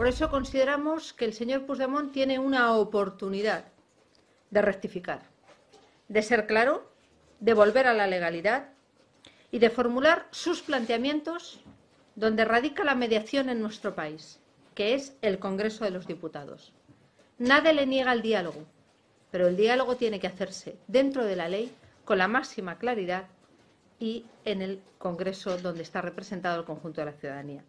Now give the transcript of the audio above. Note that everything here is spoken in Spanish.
Por eso consideramos que el señor Puigdemont tiene una oportunidad de rectificar, de ser claro, de volver a la legalidad y de formular sus planteamientos donde radica la mediación en nuestro país, que es el Congreso de los Diputados. Nadie le niega el diálogo, pero el diálogo tiene que hacerse dentro de la ley con la máxima claridad y en el Congreso donde está representado el conjunto de la ciudadanía.